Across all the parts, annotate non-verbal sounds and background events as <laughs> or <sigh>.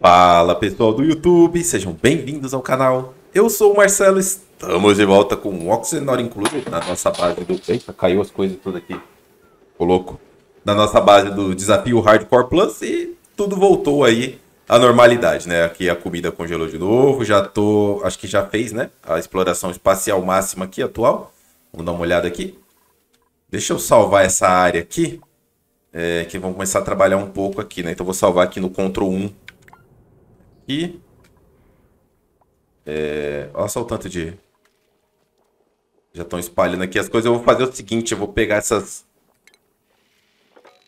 Fala pessoal do YouTube, sejam bem-vindos ao canal. Eu sou o Marcelo, estamos de volta com o Oxenor Included na nossa base do. Eita, caiu as coisas tudo aqui. Ô louco. Na nossa base do desafio Hardcore Plus e tudo voltou aí à normalidade, né? Aqui a comida congelou de novo, já tô. Acho que já fez, né? A exploração espacial máxima aqui atual. Vamos dar uma olhada aqui. Deixa eu salvar essa área aqui. É, que vamos começar a trabalhar um pouco aqui, né? Então vou salvar aqui no Ctrl 1 aqui. É... Olha só o tanto de... Já estão espalhando aqui as coisas. Eu vou fazer o seguinte, eu vou pegar essas...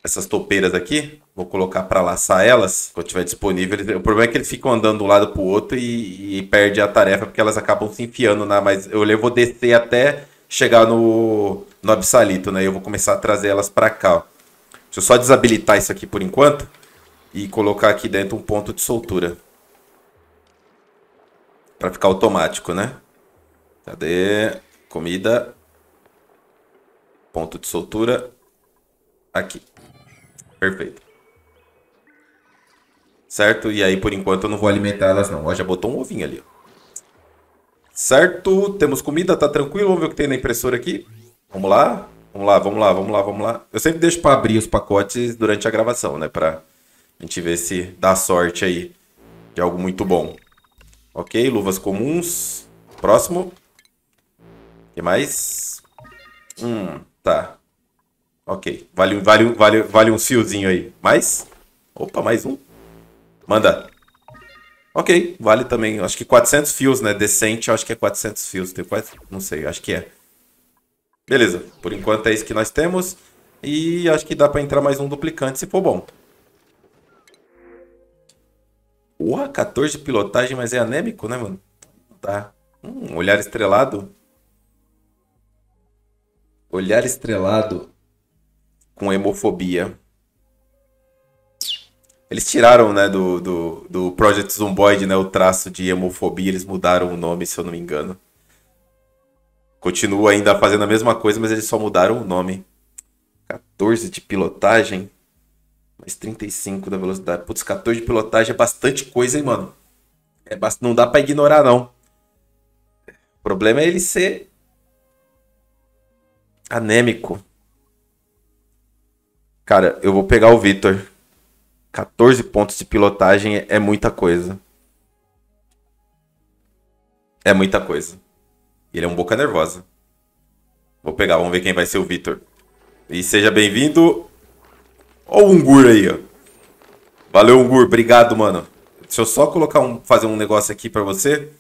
Essas topeiras aqui, vou colocar para laçar elas, quando tiver disponível. O problema é que eles ficam andando de um lado para o outro e, e perde a tarefa, porque elas acabam se enfiando, né? Mas eu, eu vou descer até chegar no, no Absalito, né? Eu vou começar a trazer elas para cá, ó. Deixa eu só desabilitar isso aqui por enquanto e colocar aqui dentro um ponto de soltura. Pra ficar automático, né? Cadê? Comida. Ponto de soltura. Aqui. Perfeito. Certo? E aí, por enquanto, eu não vou alimentar elas, não. Ó, já botou um ovinho ali. Certo? Temos comida, tá tranquilo. Vamos ver o que tem na impressora aqui. Vamos lá. Vamos lá, vamos lá, vamos lá, vamos lá. Eu sempre deixo para abrir os pacotes durante a gravação, né? Pra gente ver se dá sorte aí de algo muito bom. Ok, luvas comuns. Próximo. O que mais? Hum, tá. Ok, vale, vale, vale, vale uns fiozinho aí. Mais? Opa, mais um. Manda. Ok, vale também. Acho que 400 fios, né? Decente, acho que é 400 fios. Tem quase... Não sei, acho que é. Beleza, por enquanto é isso que nós temos. E acho que dá para entrar mais um duplicante se for bom. Porra, 14 de pilotagem, mas é anêmico, né, mano? Tá. Hum, olhar estrelado. Olhar estrelado com hemofobia. Eles tiraram, né, do, do, do Project Zomboid, né, o traço de hemofobia, eles mudaram o nome, se eu não me engano. Continua ainda fazendo a mesma coisa, mas eles só mudaram o nome. 14 de pilotagem. Mais 35 da velocidade. Putz, 14 de pilotagem é bastante coisa, hein, mano? É bast... Não dá para ignorar, não. O problema é ele ser anêmico. Cara, eu vou pegar o Vitor. 14 pontos de pilotagem é muita coisa. É muita coisa. Ele é um boca nervosa. Vou pegar, vamos ver quem vai ser o Vitor. E seja bem-vindo Ó o Ungur aí, ó. Valeu, Ungur. Obrigado, mano. Deixa eu só colocar um, fazer um negócio aqui para você.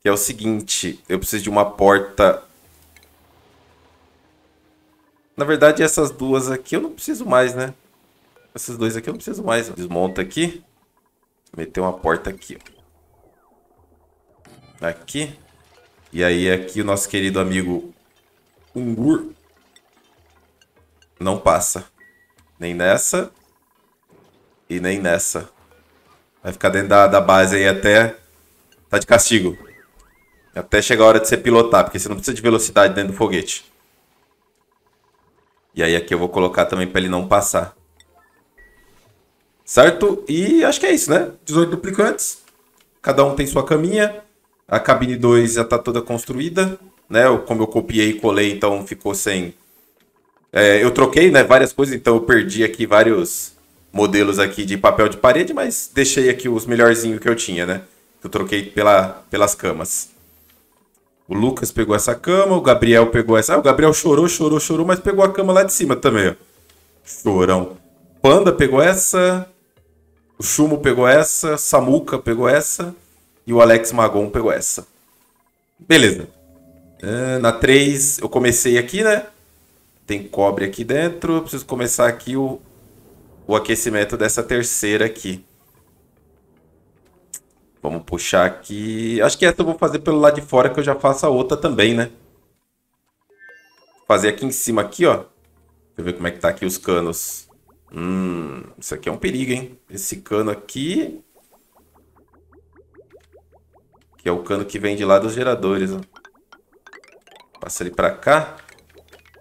Que é o seguinte, eu preciso de uma porta... Na verdade, essas duas aqui eu não preciso mais, né? Esses dois aqui eu não preciso mais. Desmonta aqui. Meter uma porta aqui. Ó. Aqui. E aí aqui o nosso querido amigo Ungur não passa. Nem nessa. E nem nessa. Vai ficar dentro da, da base aí até... Tá de castigo. Até chegar a hora de você pilotar, porque você não precisa de velocidade dentro do foguete. E aí aqui eu vou colocar também para ele não passar. Certo? E acho que é isso, né? 18 duplicantes. Cada um tem sua caminha. A cabine 2 já tá toda construída. Né? como eu copiei e colei, então ficou sem é, eu troquei né, várias coisas, então eu perdi aqui vários modelos aqui de papel de parede, mas deixei aqui os melhorzinhos que eu tinha, né? Que eu troquei pela, pelas camas. O Lucas pegou essa cama, o Gabriel pegou essa. Ah, o Gabriel chorou, chorou, chorou, mas pegou a cama lá de cima também, ó. Chorão. Panda pegou essa. O Chumo pegou essa. Samuca pegou essa. E o Alex Magon pegou essa. Beleza. É, na 3, eu comecei aqui, né? tem cobre aqui dentro. Eu preciso começar aqui o, o aquecimento dessa terceira aqui. Vamos puxar aqui. Acho que essa eu vou fazer pelo lado de fora, que eu já faço a outra também, né? Fazer aqui em cima, aqui, ó. Deixa eu ver como é que tá aqui os canos. Hum, isso aqui é um perigo, hein? Esse cano aqui... Que é o cano que vem de lá dos geradores, ó. Passa ele pra cá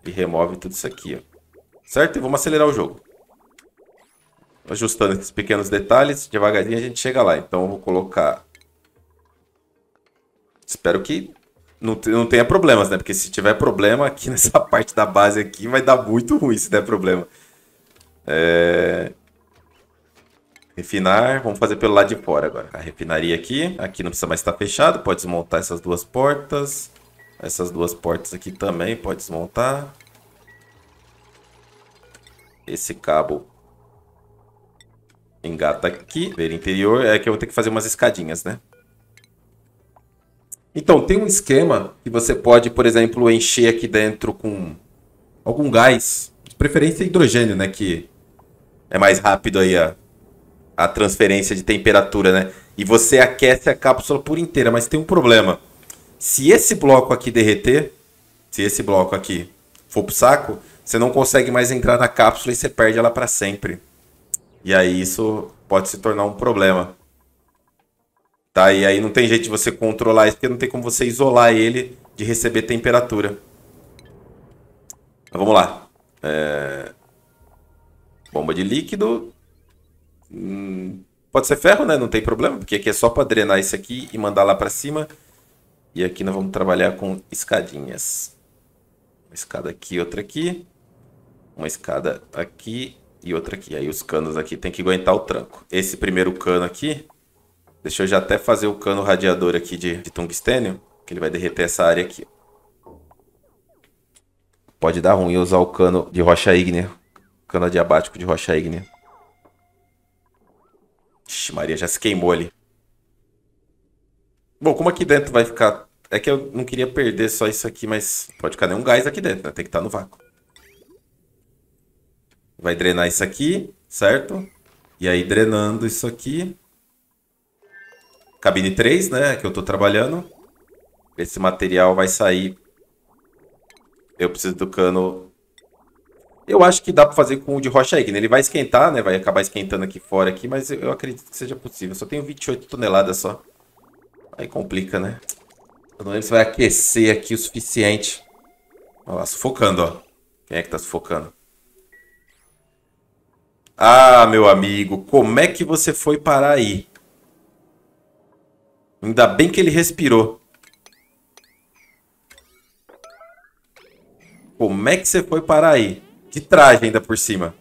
e remove tudo isso aqui, ó. Certo? E vamos acelerar o jogo. Ajustando esses pequenos detalhes, devagarinho a gente chega lá. Então eu vou colocar... Espero que não, não tenha problemas, né? Porque se tiver problema aqui <laughs> nessa parte da base aqui, vai dar muito ruim se der problema. É... Refinar, vamos fazer pelo lado de fora agora. A refinaria aqui, aqui não precisa mais estar fechado, pode desmontar essas duas portas. Essas duas portas aqui também pode desmontar. Esse cabo engata aqui. Ver interior é que eu vou ter que fazer umas escadinhas, né? Então, tem um esquema que você pode, por exemplo, encher aqui dentro com algum gás. De preferência hidrogênio, né? Que é mais rápido aí a, a transferência de temperatura, né? E você aquece a cápsula por inteira, mas tem um problema. Se esse bloco aqui derreter, se esse bloco aqui for pro saco, você não consegue mais entrar na cápsula e você perde ela para sempre. E aí isso pode se tornar um problema. Tá? E aí não tem jeito de você controlar isso, porque não tem como você isolar ele de receber temperatura. Então, vamos lá. É... Bomba de líquido. Hum... Pode ser ferro, né? Não tem problema, porque aqui é só para drenar isso aqui e mandar lá para cima. E aqui nós vamos trabalhar com escadinhas. Uma escada aqui, outra aqui. Uma escada aqui e outra aqui. Aí os canos aqui tem que aguentar o tranco. Esse primeiro cano aqui, deixa eu já até fazer o cano radiador aqui de, de tungstênio, que ele vai derreter essa área aqui. Pode dar ruim usar o cano de rocha ígnea, cano adiabático de rocha ígnea. Ixi, Maria, já se queimou ali. Bom, como aqui dentro vai ficar. É que eu não queria perder só isso aqui, mas pode ficar nenhum gás aqui dentro, né? Tem que estar tá no vácuo. Vai drenar isso aqui, certo? E aí, drenando isso aqui. Cabine 3, né? Que eu tô trabalhando. Esse material vai sair. Eu preciso do cano. Eu acho que dá pra fazer com o de rocha aí. Ele vai esquentar, né? Vai acabar esquentando aqui fora, aqui, mas eu acredito que seja possível. Eu só tenho 28 toneladas só. Aí complica, né? Eu não lembro se vai aquecer aqui o suficiente. Olha lá, sufocando, ó. Quem é que tá sufocando? Ah, meu amigo, como é que você foi parar aí? Ainda bem que ele respirou. Como é que você foi parar aí? De traje ainda por cima.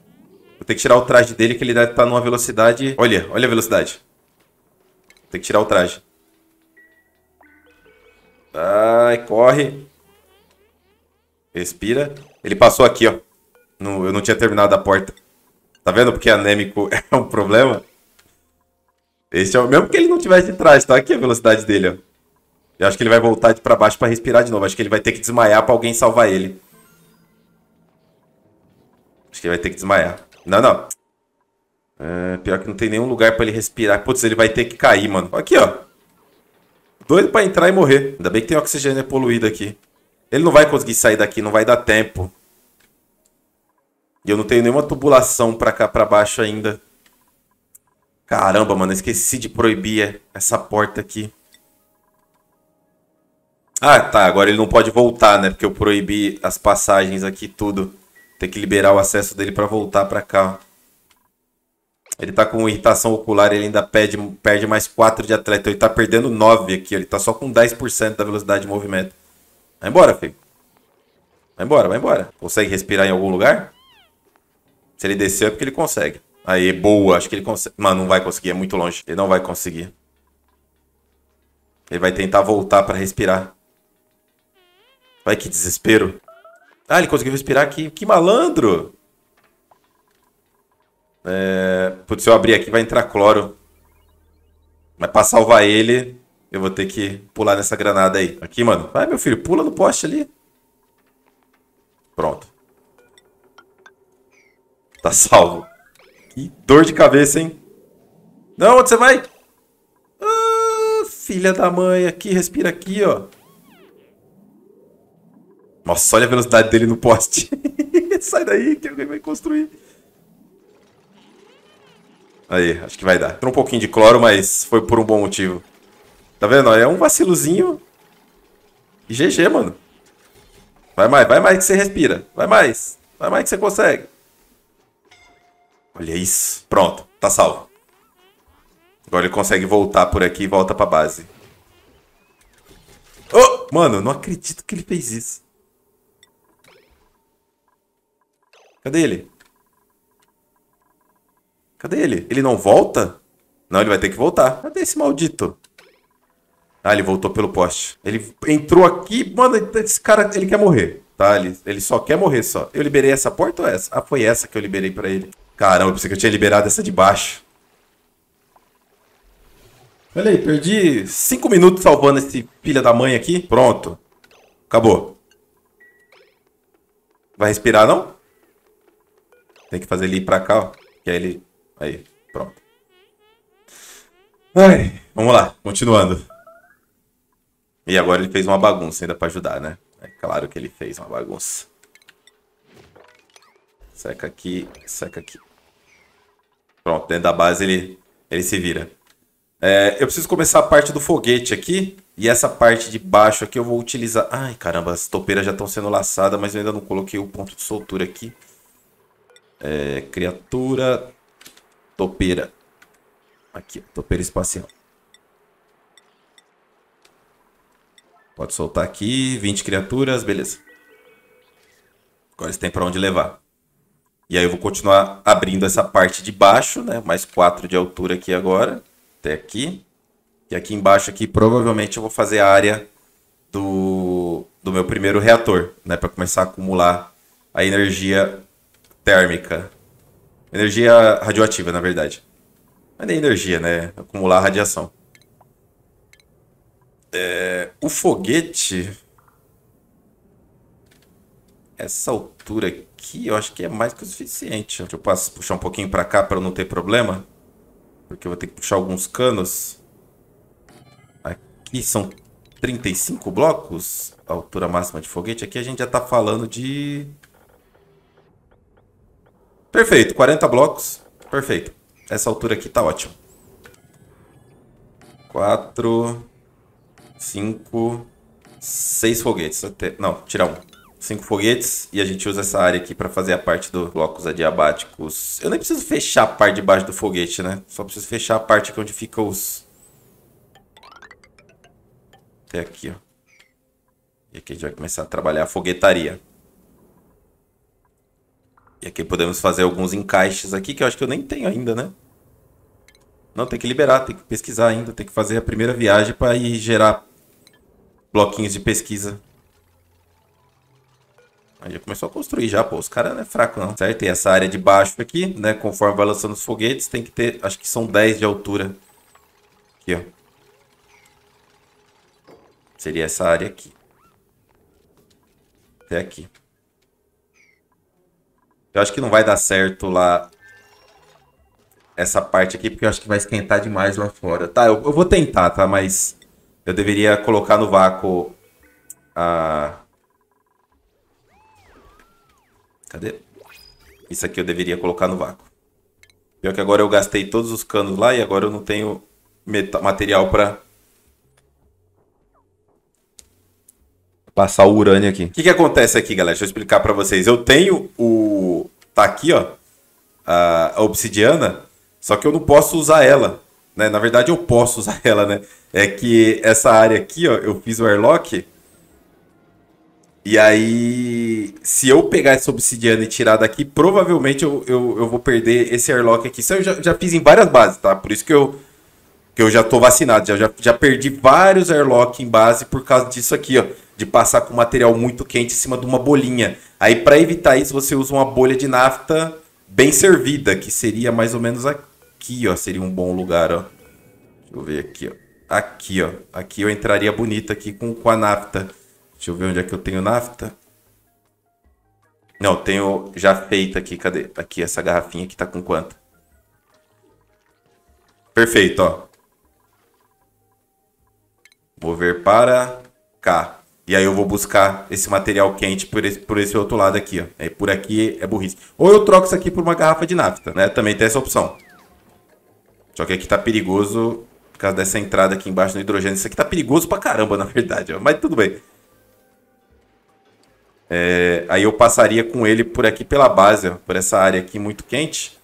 Vou ter que tirar o traje dele, que ele deve estar tá numa velocidade... Olha, olha a velocidade. Vou ter que tirar o traje. Ai, corre. Respira. Ele passou aqui, ó. No, eu não tinha terminado a porta. Tá vendo porque anêmico <laughs> é um problema? Esse é o mesmo que ele não tivesse de trás, tá? Aqui a velocidade dele, ó. Eu acho que ele vai voltar de para baixo para respirar de novo. Acho que ele vai ter que desmaiar para alguém salvar ele. Acho que ele vai ter que desmaiar. Não, não. É, pior que não tem nenhum lugar para ele respirar. Putz, ele vai ter que cair, mano. Aqui, ó. Doido pra entrar e morrer. Ainda bem que tem oxigênio poluído aqui. Ele não vai conseguir sair daqui, não vai dar tempo. E eu não tenho nenhuma tubulação pra cá, pra baixo ainda. Caramba, mano, esqueci de proibir essa porta aqui. Ah, tá, agora ele não pode voltar, né? Porque eu proibi as passagens aqui, tudo. Tem que liberar o acesso dele pra voltar pra cá, ó. Ele tá com irritação ocular, ele ainda perde, perde mais 4 de atleta. Ele tá perdendo 9 aqui, ele tá só com 10% da velocidade de movimento. Vai embora, filho. Vai embora, vai embora. Consegue respirar em algum lugar? Se ele descer é porque ele consegue. Aí, boa. Acho que ele consegue. Mano, não vai conseguir. É muito longe. Ele não vai conseguir. Ele vai tentar voltar pra respirar. Vai, que desespero. Ah, ele conseguiu respirar aqui. Que malandro! É... Putz, se eu abrir aqui vai entrar cloro. Mas pra salvar ele, eu vou ter que pular nessa granada aí. Aqui, mano. Vai, meu filho, pula no poste ali. Pronto. Tá salvo. Que dor de cabeça, hein? Não, onde você vai? Ah, filha da mãe, aqui, respira aqui, ó. Nossa, olha a velocidade dele no poste. <laughs> Sai daí que alguém vai construir. Aí, acho que vai dar. Entrou um pouquinho de cloro, mas foi por um bom motivo. Tá vendo? É um vacilozinho. E GG, mano. Vai mais, vai mais que você respira. Vai mais. Vai mais que você consegue. Olha isso. Pronto, tá salvo. Agora ele consegue voltar por aqui e volta pra base. Oh! Mano, não acredito que ele fez isso. Cadê ele? Cadê ele? Ele não volta? Não, ele vai ter que voltar. Cadê esse maldito? Ah, ele voltou pelo poste. Ele entrou aqui, mano, esse cara, ele quer morrer. Tá, ele, ele só quer morrer só. Eu liberei essa porta ou essa? Ah, foi essa que eu liberei pra ele. Caramba, eu pensei que eu tinha liberado essa de baixo. Olha aí, perdi 5 minutos salvando esse filho da mãe aqui. Pronto. Acabou. Vai respirar, não? Tem que fazer ele ir pra cá, ó. Que aí ele Aí, pronto. Ai, vamos lá, continuando. E agora ele fez uma bagunça ainda pra ajudar, né? É claro que ele fez uma bagunça. Seca aqui, seca aqui. Pronto, dentro da base ele, ele se vira. É, eu preciso começar a parte do foguete aqui. E essa parte de baixo aqui eu vou utilizar... Ai, caramba, as topeiras já estão sendo laçadas, mas eu ainda não coloquei o ponto de soltura aqui. É, criatura, Topeira. Aqui, topeira espacial. Pode soltar aqui, 20 criaturas, beleza. Agora eles têm para onde levar. E aí eu vou continuar abrindo essa parte de baixo, né? Mais 4 de altura aqui agora, até aqui. E aqui embaixo aqui provavelmente eu vou fazer a área do, do meu primeiro reator, né? Para começar a acumular a energia térmica Energia radioativa, na verdade. Mas nem energia, né? Acumular radiação. É, o foguete. Essa altura aqui eu acho que é mais que o suficiente. Deixa eu posso puxar um pouquinho para cá para não ter problema. Porque eu vou ter que puxar alguns canos. Aqui são 35 blocos. A altura máxima de foguete. Aqui a gente já está falando de Perfeito, 40 blocos. Perfeito. Essa altura aqui tá ótimo. 4, 5, 6 foguetes. Até... Não, tirar um. 5 foguetes e a gente usa essa área aqui para fazer a parte dos blocos adiabáticos. Eu nem preciso fechar a parte de baixo do foguete, né? Só preciso fechar a parte aqui é onde fica os... Até aqui, ó. E aqui a gente vai começar a trabalhar a foguetaria. E aqui podemos fazer alguns encaixes aqui, que eu acho que eu nem tenho ainda, né? Não, tem que liberar, tem que pesquisar ainda, tem que fazer a primeira viagem para ir gerar bloquinhos de pesquisa. Aí já começou a construir já, pô. Os caras não é fraco não, certo? E essa área de baixo aqui, né? Conforme vai lançando os foguetes, tem que ter... Acho que são 10 de altura. Aqui, ó. Seria essa área aqui. Até aqui. Eu acho que não vai dar certo lá essa parte aqui, porque eu acho que vai esquentar demais lá fora. Tá, eu, eu vou tentar, tá? Mas eu deveria colocar no vácuo a... Cadê? Isso aqui eu deveria colocar no vácuo. Pior que agora eu gastei todos os canos lá e agora eu não tenho material para passar o urânio aqui. O que, que acontece aqui, galera? Deixa eu explicar para vocês. Eu tenho o... Tá aqui, ó. A, obsidiana. Só que eu não posso usar ela. Né? Na verdade, eu posso usar <laughs> ela, né? É que essa área aqui, ó. Eu fiz o airlock. E aí, se eu pegar essa obsidiana e tirar daqui, provavelmente eu, eu, eu vou perder esse airlock aqui. Isso eu já, já fiz em várias bases, tá? Por isso que eu, que eu já tô vacinado. Já, já, já perdi vários airlock em base por causa disso aqui, ó de passar com material muito quente em cima de uma bolinha. Aí para evitar isso você usa uma bolha de nafta bem servida, que seria mais ou menos aqui, ó, seria um bom lugar, ó. Deixa eu ver aqui, ó. Aqui, ó. Aqui eu entraria bonito aqui com, com a nafta. Deixa eu ver onde é que eu tenho nafta. Não, tenho já feita aqui. Cadê? Aqui, essa garrafinha que tá com quanto? Perfeito, ó. Mover para cá. E aí eu vou buscar esse material quente por esse, por esse outro lado aqui, ó. É, por aqui é burrice. Ou eu troco isso aqui por uma garrafa de nafta, né? Também tem essa opção. Só que aqui tá perigoso por causa dessa entrada aqui embaixo no hidrogênio. Isso aqui tá perigoso pra caramba, <laughs> na verdade, ó. Mas tudo bem. É, aí eu passaria com ele por aqui pela base, ó, por essa área aqui muito quente.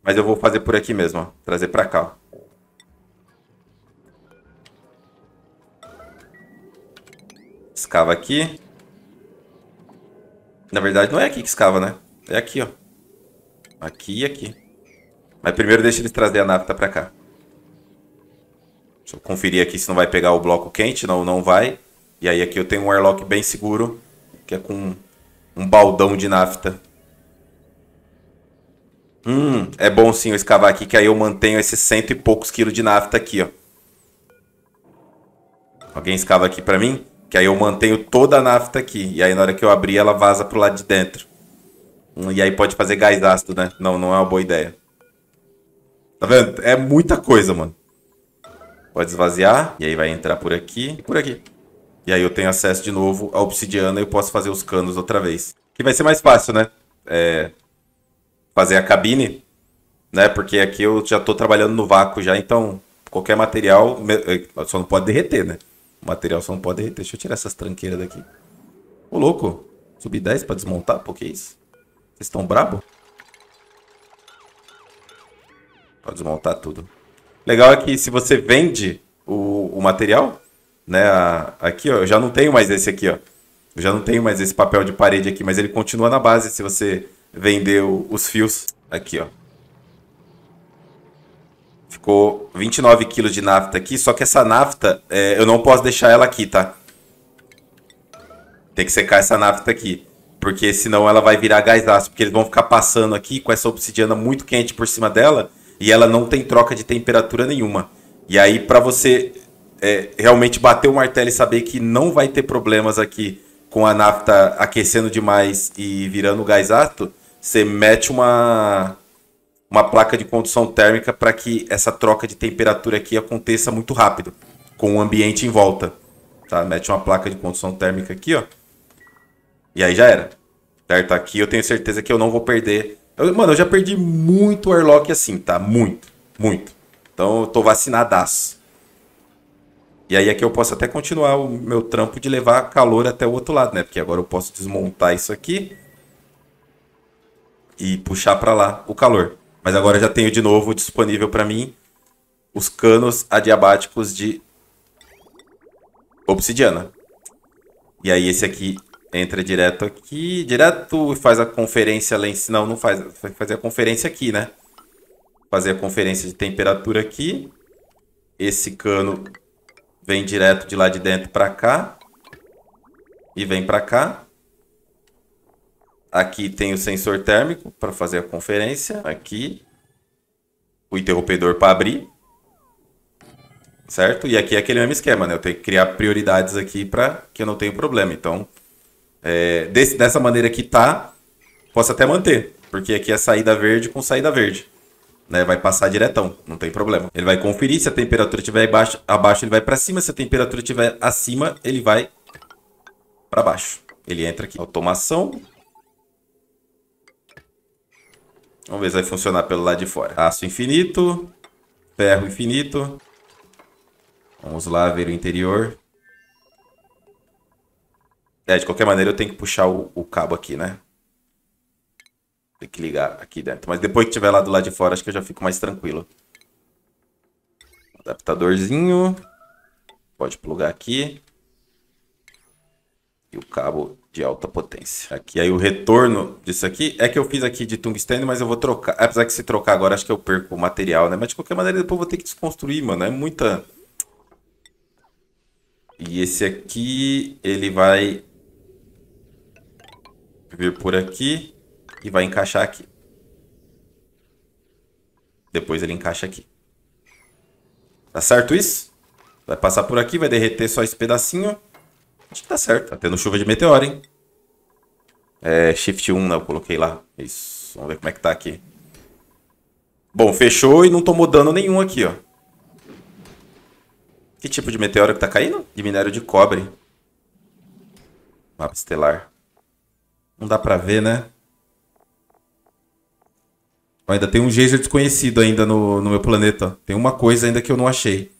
Mas eu vou fazer por aqui mesmo, ó, trazer para cá. Ó. escava aqui. Na verdade, não é aqui que escava, né? É aqui, ó. Aqui e aqui. Mas primeiro deixa eles trazer a nafta pra cá. Deixa eu conferir aqui se não vai pegar o bloco quente. Não, não vai. E aí aqui eu tenho um airlock bem seguro. Que é com um baldão de nafta. Hum, é bom sim eu escavar aqui, que aí eu mantenho esses cento e poucos quilos de nafta aqui, ó. Alguém escava aqui pra mim? Que aí eu mantenho toda a nafta aqui. E aí na hora que eu abrir, ela vaza pro lado de dentro. Hum, e aí pode fazer gás ácido, né? Não, não é uma boa ideia. Tá vendo? É muita coisa, mano. Pode esvaziar. E aí vai entrar por aqui e por aqui. E aí eu tenho acesso de novo à obsidiana e eu posso fazer os canos outra vez. Que vai ser mais fácil, né? É... Fazer a cabine, né? Porque aqui eu já tô trabalhando no vácuo já, então qualquer material eh, só não pode derreter, né? O material só não pode derreter. Deixa eu tirar essas tranqueiras daqui. Ô, louco. Subi 10 pra desmontar? Por que isso? Vocês estão brabo? Pode desmontar tudo. Legal é que se você vende o, o material, né? A, aqui, ó. Eu já não tenho mais esse aqui, ó. Eu já não tenho mais esse papel de parede aqui, mas ele continua na base se você vender o, os fios. Aqui, ó. Ficou 29 quilos de nafta aqui, só que essa nafta, é, eu não posso deixar ela aqui, tá? Tem que secar essa nafta aqui. Porque senão ela vai virar gás ácido. Porque eles vão ficar passando aqui com essa obsidiana muito quente por cima dela. E ela não tem troca de temperatura nenhuma. E aí, para você é, realmente bater o martelo e saber que não vai ter problemas aqui com a nafta aquecendo demais e virando gás ácido, você mete uma uma placa de condução térmica para que essa troca de temperatura aqui aconteça muito rápido, com o ambiente em volta. Tá? Mete uma placa de condução térmica aqui, ó. E aí já era. Certo? Aqui eu tenho certeza que eu não vou perder. Eu, mano, eu já perdi muito airlock assim, tá? Muito, muito. Então eu tô vacinadaço. E aí aqui é eu posso até continuar o meu trampo de levar calor até o outro lado, né? Porque agora eu posso desmontar isso aqui e puxar para lá o calor. Mas agora já tenho de novo disponível para mim os canos adiabáticos de obsidiana. E aí esse aqui entra direto aqui, direto e faz a conferência lá em cima. Não, não faz, vai fazer a conferência aqui, né? Fazer a conferência de temperatura aqui. Esse cano vem direto de lá de dentro para cá. E vem para cá. Aqui tem o sensor térmico para fazer a conferência. Aqui o interruptor para abrir. Certo? E aqui é aquele mesmo esquema, né? Eu tenho que criar prioridades aqui para que eu não tenha problema. Então, é, desse, dessa maneira que tá, posso até manter. Porque aqui é saída verde com saída verde. Né? Vai passar diretão, não tem problema. Ele vai conferir se a temperatura estiver abaixo ele vai para cima. Se a temperatura estiver acima, ele vai para baixo. Ele entra aqui. Automação, Vamos ver se vai funcionar pelo lado de fora. Aço infinito. Ferro infinito. Vamos lá ver o interior. É, de qualquer maneira eu tenho que puxar o, o cabo aqui, né? Tem que ligar aqui dentro. Mas depois que tiver lá do lado de fora, acho que eu já fico mais tranquilo. Adaptadorzinho. Pode plugar aqui. E o cabo de alta potência. Aqui aí o retorno disso aqui é que eu fiz aqui de tungstênio, mas eu vou trocar. Apesar que se trocar agora, acho que eu perco o material, né? Mas de qualquer maneira, depois eu vou ter que desconstruir, mano. É muita. E esse aqui, ele vai vir por aqui e vai encaixar aqui. Depois ele encaixa aqui. Tá certo isso? Vai passar por aqui, vai derreter só esse pedacinho. Acho que tá certo. Tá tendo chuva de meteoro, hein? É, shift 1, né? Eu coloquei lá. Isso. Vamos ver como é que tá aqui. Bom, fechou e não tomou dano nenhum aqui, ó. Que tipo de meteoro que tá caindo? De minério de cobre. Mapa estelar. Não dá pra ver, né? ainda tem um geyser desconhecido ainda no, no meu planeta. Tem uma coisa ainda que eu não achei.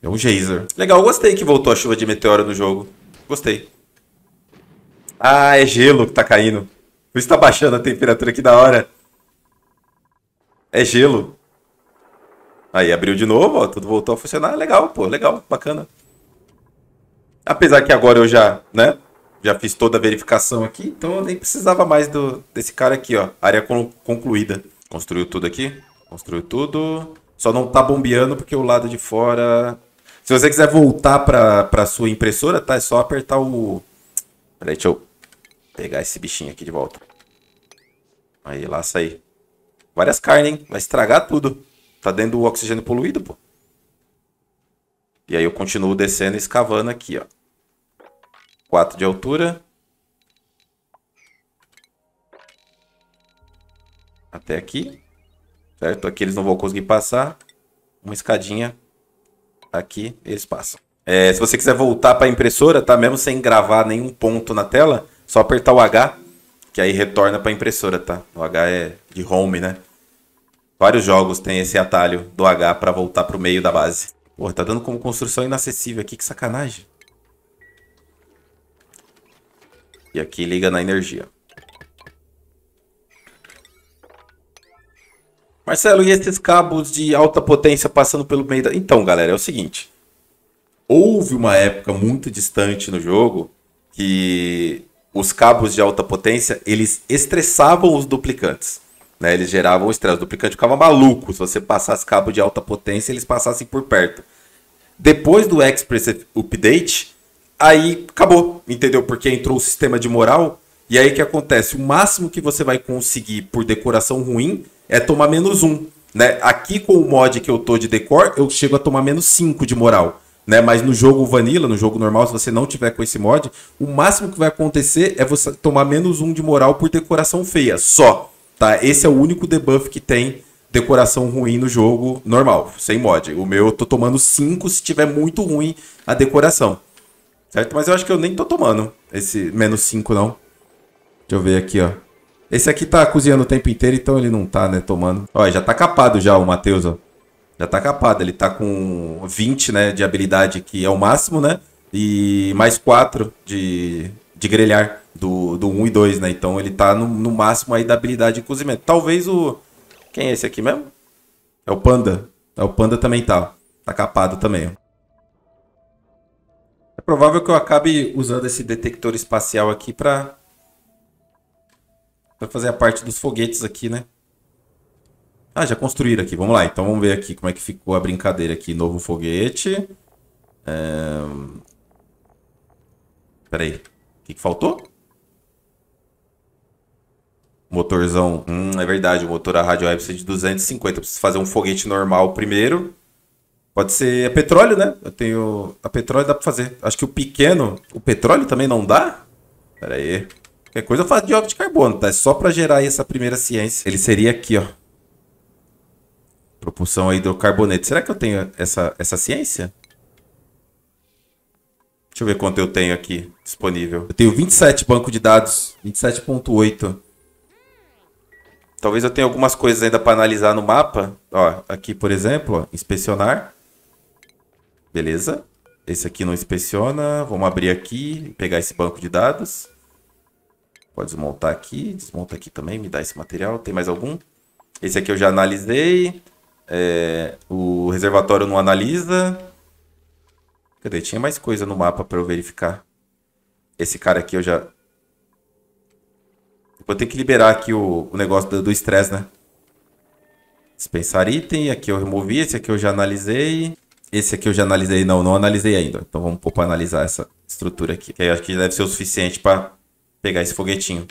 É um geyser. Legal, gostei que voltou a chuva de meteoro no jogo. Gostei. Ah, é gelo que tá caindo. Por isso tá baixando a temperatura aqui da hora. É gelo. Aí abriu de novo, ó, tudo voltou a funcionar. Legal, pô, legal, bacana. Apesar que agora eu já, né, já fiz toda a verificação aqui, então eu nem precisava mais do, desse cara aqui, ó. Área concluída. Construiu tudo aqui, construiu tudo. Só não tá bombeando porque o lado de fora se você quiser voltar para pra sua impressora, tá? É só apertar o... Peraí, deixa eu pegar esse bichinho aqui de volta. Aí, lá sair. Várias carnes, hein? Vai estragar tudo. Tá dentro do oxigênio poluído, pô. E aí eu continuo descendo e escavando aqui, ó. 4 de altura. Até aqui. Certo? Aqui eles não vão conseguir passar. Uma escadinha aqui, eles passam. É, se você quiser voltar para a impressora, tá? Mesmo sem gravar nenhum ponto na tela, só apertar o H, que aí retorna para a impressora, tá? O H é de home, né? Vários jogos tem esse atalho do H para voltar para o meio da base. Pô, tá dando como construção inacessível aqui, que sacanagem. E aqui liga na energia. Marcelo, e esses cabos de alta potência passando pelo meio da. Então, galera, é o seguinte. Houve uma época muito distante no jogo que os cabos de alta potência eles estressavam os duplicantes. Né? Eles geravam estresse. O duplicante ficava maluco se você passasse cabo de alta potência eles passassem por perto. Depois do Express Update, aí acabou, entendeu? Porque entrou o sistema de moral. E aí o que acontece? O máximo que você vai conseguir por decoração ruim é tomar menos um. Né? Aqui com o mod que eu tô de decor, eu chego a tomar menos 5 de moral. Né? Mas no jogo vanilla, no jogo normal, se você não tiver com esse mod, o máximo que vai acontecer é você tomar menos um de moral por decoração feia. Só. Tá? Esse é o único debuff que tem decoração ruim no jogo normal, sem mod. O meu eu tô tomando 5 se tiver muito ruim a decoração. Certo? Mas eu acho que eu nem tô tomando esse menos 5, não. Deixa eu ver aqui, ó. Esse aqui tá cozinhando o tempo inteiro, então ele não tá, né, tomando. Olha, já tá capado já o Matheus, ó. Já tá capado, ele tá com 20, né, de habilidade, que é o máximo, né? E mais 4 de, de grelhar do, do 1 e 2, né? Então ele tá no, no máximo aí da habilidade de cozimento. Talvez o... Quem é esse aqui mesmo? É o Panda. É o Panda também tá, Tá capado também, ó. É provável que eu acabe usando esse detector espacial aqui pra Vai fazer a parte dos foguetes aqui, né? Ah, já construíram aqui. Vamos lá. Então vamos ver aqui como é que ficou a brincadeira aqui. Novo foguete. É... Pera aí. O que, que faltou? Motorzão. Hum, é verdade. O motor a rádio precisa de 250. Eu preciso fazer um foguete normal primeiro. Pode ser é petróleo, né? Eu tenho. A petróleo dá pra fazer. Acho que o pequeno. O petróleo também não dá? Pera aí. Qualquer é coisa eu faço dióxido de carbono, tá? É só para gerar essa primeira ciência. Ele seria aqui, ó. Propulsão a hidrocarboneto. Será que eu tenho essa, essa ciência? Deixa eu ver quanto eu tenho aqui disponível. Eu tenho 27 banco de dados. 27.8. Talvez eu tenha algumas coisas ainda para analisar no mapa. Ó, aqui, por exemplo, ó, inspecionar. Beleza. Esse aqui não inspeciona. Vamos abrir aqui e pegar esse banco de dados. Pode desmontar aqui, desmonta aqui também, me dá esse material. Tem mais algum? Esse aqui eu já analisei. É, o reservatório não analisa. Cadê? Tinha mais coisa no mapa para eu verificar. Esse cara aqui eu já... Vou ter que liberar aqui o, o negócio do estresse, né? Dispensar item. Aqui eu removi. Esse aqui eu já analisei. Esse aqui eu já analisei. Não, não analisei ainda. Então vamos pôr analisar essa estrutura aqui. Que aí acho que deve ser o suficiente para Pegar esse foguetinho.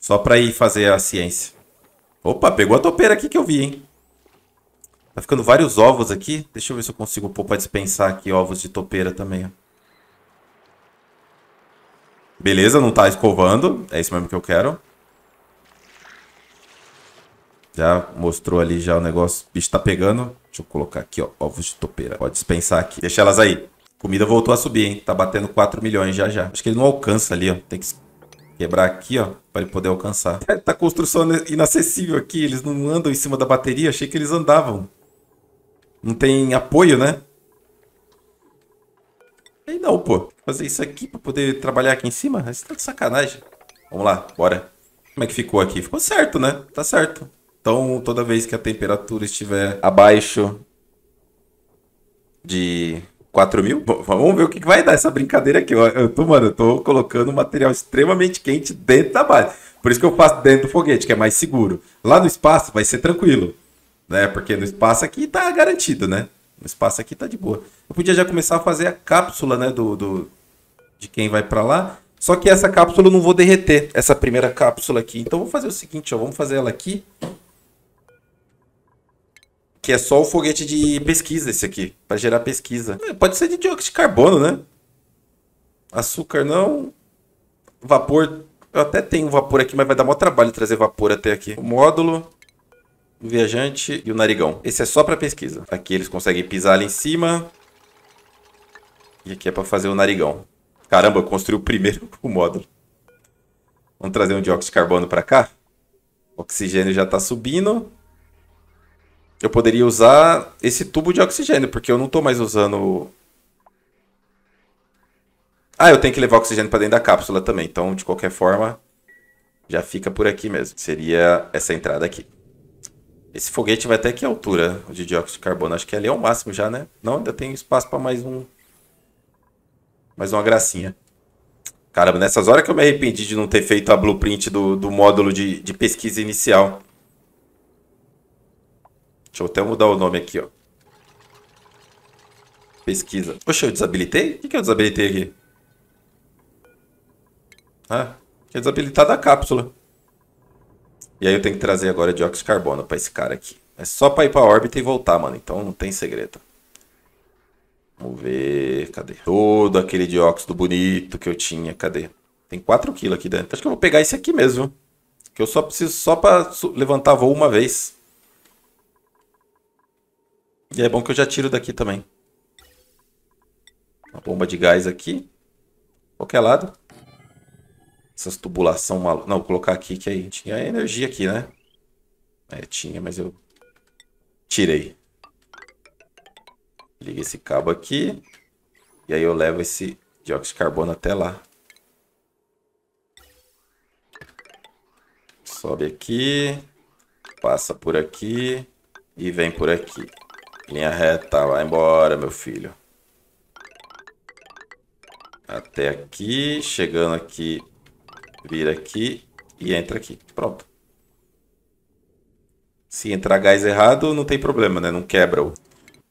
Só pra ir fazer a ciência. Opa, pegou a topeira aqui que eu vi, hein? Tá ficando vários ovos aqui. Deixa eu ver se eu consigo pôr pra dispensar aqui ovos de topeira também, ó. Beleza, não tá escovando. É isso mesmo que eu quero. Já mostrou ali já o negócio. O bicho tá pegando. Deixa eu colocar aqui, ó. Ovos de topeira. Pode dispensar aqui. Deixa elas aí. Comida voltou a subir, hein? Tá batendo 4 milhões já já. Acho que ele não alcança ali, ó. Tem que Quebrar aqui, ó, para ele poder alcançar. É, tá construção inacessível aqui, eles não andam em cima da bateria, achei que eles andavam. Não tem apoio, né? Aí não, pô. Fazer isso aqui para poder trabalhar aqui em cima? Isso tá de sacanagem. Vamos lá, bora. Como é que ficou aqui? Ficou certo, né? Tá certo. Então, toda vez que a temperatura estiver abaixo de 4 mil? vamos ver o que vai dar essa brincadeira aqui. Eu, eu tô, mano, eu tô colocando um material extremamente quente dentro da base. Por isso que eu faço dentro do foguete, que é mais seguro. Lá no espaço vai ser tranquilo, né? Porque no espaço aqui tá garantido, né? No espaço aqui tá de boa. Eu podia já começar a fazer a cápsula, né, do, do de quem vai para lá. Só que essa cápsula eu não vou derreter, essa primeira cápsula aqui. Então vou fazer o seguinte, ó, vamos fazer ela aqui. Que é só o foguete de pesquisa esse aqui, para gerar pesquisa. É, pode ser de dióxido de carbono, né? Açúcar não. Vapor. Eu até tenho vapor aqui, mas vai dar maior trabalho trazer vapor até aqui. O módulo, o viajante e o narigão. Esse é só para pesquisa. Aqui eles conseguem pisar ali em cima. E aqui é para fazer o narigão. Caramba, eu construí o primeiro <laughs> o módulo. Vamos trazer um dióxido de carbono para cá. O oxigênio já está subindo eu poderia usar esse tubo de oxigênio, porque eu não estou mais usando... Ah, eu tenho que levar oxigênio para dentro da cápsula também. Então, de qualquer forma, já fica por aqui mesmo. Seria essa entrada aqui. Esse foguete vai até que altura de dióxido de carbono? Acho que ali é o máximo já, né? Não, ainda tem espaço para mais um... Mais uma gracinha. Caramba, nessas horas que eu me arrependi de não ter feito a blueprint do, do módulo de, de pesquisa inicial. Deixa eu até mudar o nome aqui, ó. Pesquisa. Oxe, eu desabilitei? O que, que eu desabilitei aqui? Ah, tinha desabilitado a cápsula. E aí eu tenho que trazer agora dióxido de carbono pra esse cara aqui. É só pra ir pra órbita e voltar, mano. Então não tem segredo. Vamos ver. Cadê? Todo aquele dióxido bonito que eu tinha. Cadê? Tem 4 kg aqui dentro. Acho que eu vou pegar esse aqui mesmo. Que eu só preciso só pra levantar voo uma vez. E é bom que eu já tiro daqui também. Uma bomba de gás aqui. Qualquer lado. Essas tubulação maluca. Não, vou colocar aqui que aí tinha energia aqui, né? É, tinha, mas eu tirei. Liga esse cabo aqui. E aí eu levo esse dióxido de carbono até lá. Sobe aqui. Passa por aqui. E vem por aqui. Linha reta, vai embora, meu filho. Até aqui, chegando aqui, vira aqui e entra aqui. Pronto. Se entrar gás errado, não tem problema, né? Não quebra o...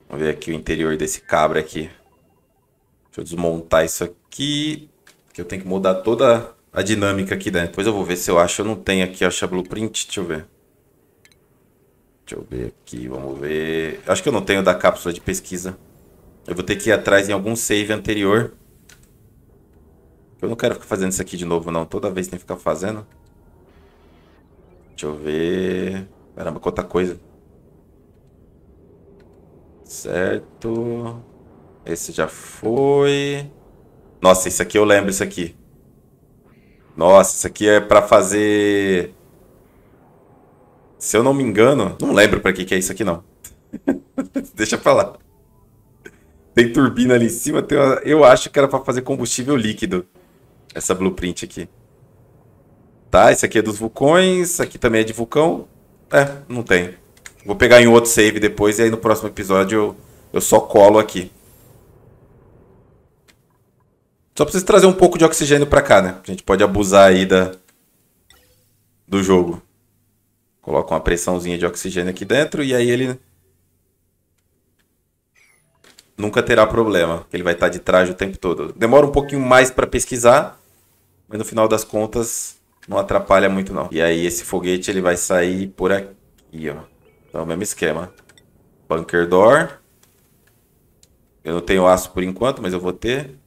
Vamos ver aqui o interior desse cabra aqui. Deixa eu desmontar isso aqui. Que eu tenho que mudar toda a dinâmica aqui Né? Depois eu vou ver se eu acho. Eu não tenho aqui, acho a blueprint. Deixa eu ver. Deixa eu ver aqui, vamos ver. Acho que eu não tenho da cápsula de pesquisa. Eu vou ter que ir atrás em algum save anterior. Eu não quero ficar fazendo isso aqui de novo, não. Toda vez tem que ficar fazendo. Deixa eu ver... Caramba, quanta coisa. Certo. Esse já foi. Nossa, isso aqui eu lembro, isso aqui. Nossa, isso aqui é pra fazer... Se eu não me engano, não lembro para que, que é isso aqui não. <laughs> Deixa pra lá. Tem turbina ali em cima, uma... eu acho que era para fazer combustível líquido. Essa blueprint aqui. Tá, esse aqui é dos vulcões, aqui também é de vulcão. É, não tem. Vou pegar em outro save depois e aí no próximo episódio eu, eu só colo aqui. Só preciso trazer um pouco de oxigênio pra cá, né? A gente pode abusar aí da, do jogo. Coloca uma pressãozinha de oxigênio aqui dentro e aí ele nunca terá problema. Ele vai estar de traje o tempo todo. Demora um pouquinho mais para pesquisar, mas no final das contas não atrapalha muito não. E aí esse foguete ele vai sair por aqui, ó. Então mesmo esquema. Bunker door. Eu não tenho aço por enquanto, mas eu vou ter.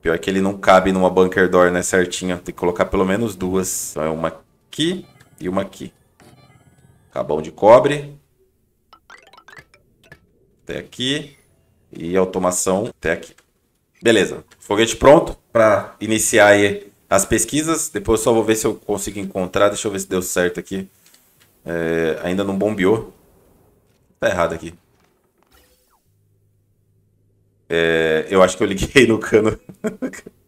Pior que ele não cabe numa bunker door, né, certinho. Tem que colocar pelo menos duas. Então é uma aqui e uma aqui. Cabão de cobre. Até aqui. E automação até aqui. Beleza. Foguete pronto para iniciar aí as pesquisas. Depois eu só vou ver se eu consigo encontrar. Deixa eu ver se deu certo aqui. É, ainda não bombeou. Tá errado aqui. É, eu acho que eu liguei <laughs> no cano. <laughs>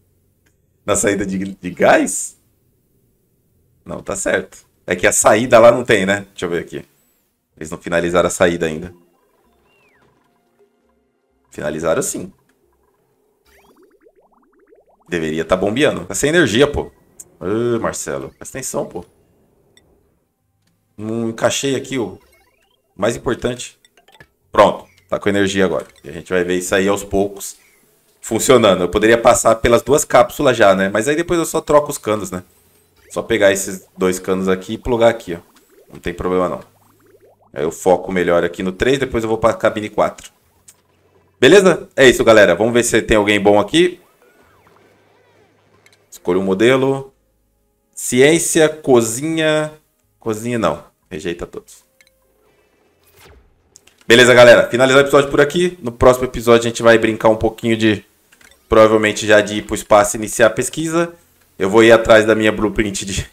Na saída de, de gás? Não, tá certo. É que a saída lá não tem, né? Deixa eu ver aqui. Eles não finalizaram a saída ainda. Finalizaram sim. Deveria estar tá bombeando. Tá sem energia, pô. Ô, Marcelo. Presta atenção, pô. Não encaixei aqui o mais importante. Pronto. Tá com energia agora. E a gente vai ver isso aí aos poucos funcionando. Eu poderia passar pelas duas cápsulas já, né? Mas aí depois eu só troco os canos, né? Só pegar esses dois canos aqui e plugar aqui, ó. Não tem problema não. Aí eu foco melhor aqui no 3, depois eu vou para cabine 4. Beleza? É isso, galera. Vamos ver se tem alguém bom aqui. Escolha um modelo. Ciência, cozinha... Cozinha não. Rejeita todos. Beleza, galera. Finalizar o episódio por aqui. No próximo episódio a gente vai brincar um pouquinho de... Provavelmente já de ir para o espaço e iniciar a pesquisa. Eu vou ir atrás da minha blueprint de,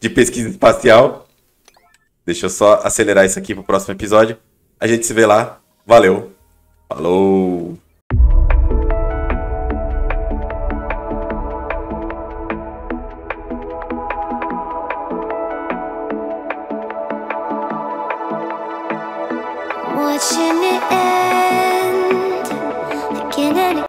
de pesquisa espacial. Deixa eu só acelerar isso aqui pro próximo episódio. A gente se vê lá. Valeu. Falou.